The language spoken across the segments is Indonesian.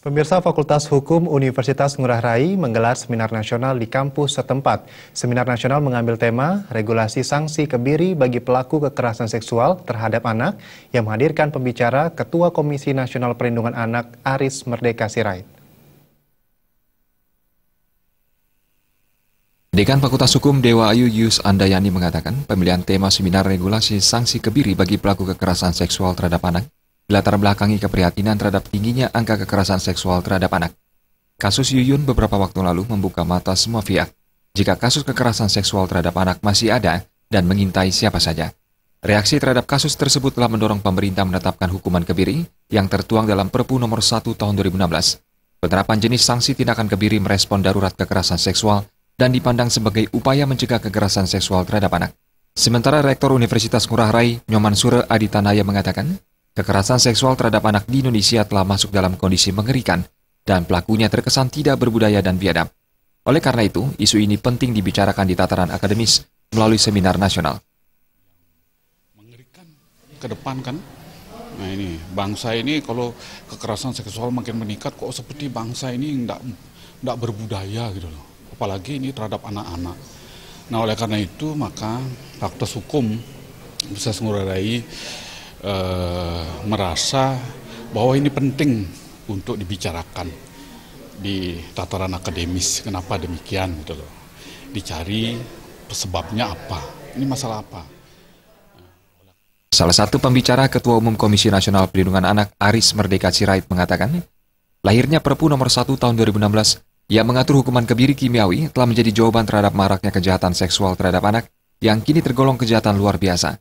Pemirsa Fakultas Hukum Universitas Ngurah Rai menggelar seminar nasional di kampus setempat. Seminar nasional mengambil tema regulasi sanksi kebiri bagi pelaku kekerasan seksual terhadap anak yang menghadirkan pembicara Ketua Komisi Nasional Perlindungan Anak Aris Merdeka Sirait. Dekan Fakultas Hukum Dewa Ayu Yus Andayani mengatakan pemilihan tema seminar regulasi sanksi kebiri bagi pelaku kekerasan seksual terhadap anak dilatar belakangi keprihatinan terhadap tingginya angka kekerasan seksual terhadap anak. Kasus Yuyun beberapa waktu lalu membuka mata semua pihak. Jika kasus kekerasan seksual terhadap anak masih ada dan mengintai siapa saja. Reaksi terhadap kasus tersebut telah mendorong pemerintah menetapkan hukuman kebiri yang tertuang dalam Perpu nomor 1 tahun 2016. Penerapan jenis sanksi tindakan kebiri merespon darurat kekerasan seksual dan dipandang sebagai upaya mencegah kekerasan seksual terhadap anak. Sementara Rektor Universitas Ngurah Rai, Nyoman Sura Aditanaya mengatakan, Kekerasan seksual terhadap anak di Indonesia telah masuk dalam kondisi mengerikan dan pelakunya terkesan tidak berbudaya dan biadab. Oleh karena itu, isu ini penting dibicarakan di tataran akademis melalui seminar nasional. Mengerikan ke depan kan? Nah ini, bangsa ini kalau kekerasan seksual makin meningkat kok seperti bangsa ini enggak, enggak berbudaya gitu loh. Apalagi ini terhadap anak-anak. Nah oleh karena itu maka faktor hukum bisa mengurai eh, merasa bahwa ini penting untuk dibicarakan di tataran akademis. Kenapa demikian gitu loh. Dicari sebabnya apa. Ini masalah apa. Salah satu pembicara Ketua Umum Komisi Nasional Perlindungan Anak Aris Merdeka Sirait mengatakan, lahirnya Perpu nomor 1 tahun 2016 yang mengatur hukuman kebiri kimiawi telah menjadi jawaban terhadap maraknya kejahatan seksual terhadap anak yang kini tergolong kejahatan luar biasa.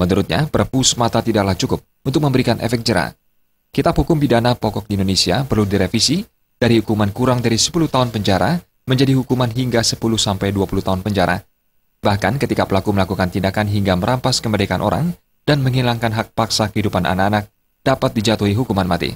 Menurutnya, perpu semata tidaklah cukup untuk memberikan efek jerah. Kitab Hukum Pidana Pokok di Indonesia perlu direvisi dari hukuman kurang dari 10 tahun penjara menjadi hukuman hingga 10-20 sampai tahun penjara. Bahkan ketika pelaku melakukan tindakan hingga merampas kemerdekaan orang dan menghilangkan hak paksa kehidupan anak-anak, dapat dijatuhi hukuman mati.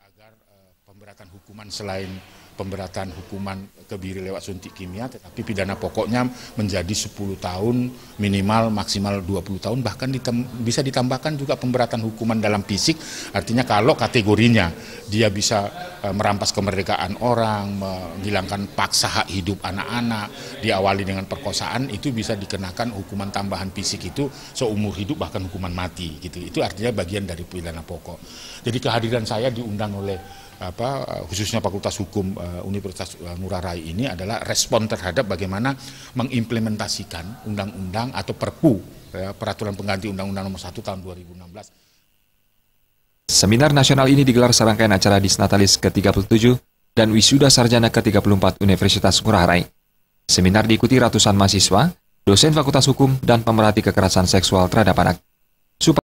Agar eh, pemberatan hukuman selain pemberatan hukuman kebiri lewat suntik kimia, tetapi pidana pokoknya menjadi 10 tahun minimal maksimal 20 tahun, bahkan ditem bisa ditambahkan juga pemberatan hukuman dalam fisik, artinya kalau kategorinya dia bisa eh, merampas kemerdekaan orang, menghilangkan paksa hak hidup anak-anak, diawali dengan perkosaan, itu bisa dikenakan hukuman tambahan fisik itu seumur hidup bahkan hukuman mati gitu. Itu artinya bagian dari pidana pokok. Jadi kehadiran saya diundang oleh apa eh, khususnya Fakultas Hukum eh, Universitas eh, Ngurah Rai ini adalah respon terhadap bagaimana mengimplementasikan undang-undang atau Perpu ya, peraturan pengganti Undang-Undang Nomor 1 tahun 2016. Seminar nasional ini digelar serangkaian acara Disnatalis ke-37 dan wisuda sarjana ke-34 Universitas Ngurah Rai. Seminar diikuti ratusan mahasiswa, dosen Fakultas Hukum dan pemerhati kekerasan seksual terhadap anak.